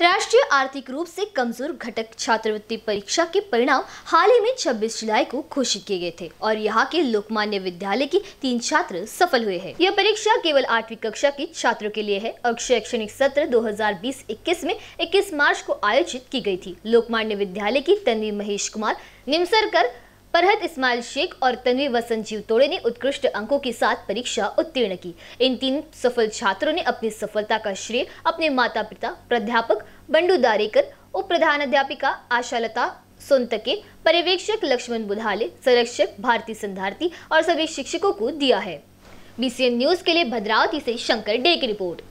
राष्ट्रीय आर्थिक रूप से कमजोर घटक छात्रवृत्ति परीक्षा के परिणाम हाल ही में 26 जुलाई को घोषित किए गए थे और यहाँ के लोकमान्य विद्यालय के तीन छात्र सफल हुए हैं यह परीक्षा केवल आठवीं कक्षा के छात्रों के लिए है और शैक्षणिक सत्र 2020-21 में 21 मार्च को आयोजित की गई थी लोकमान्य विद्यालय की तन्वी महेश कुमार निमसरकर परहत इस्माइल शेख और तनवी जीव तोड़े ने उत्कृष्ट अंकों के साथ परीक्षा उत्तीर्ण की इन तीन सफल छात्रों ने अपनी सफलता का श्रेय अपने माता पिता प्राध्यापक बंडू दारेकर उप प्रधानाध्यापिका आशालता सोनतके पर्यवेक्षक लक्ष्मण बुधाले संरक्षक भारती संधारती और सभी शिक्षकों को दिया है बीसीएन न्यूज के लिए भद्रावती से शंकर डे की रिपोर्ट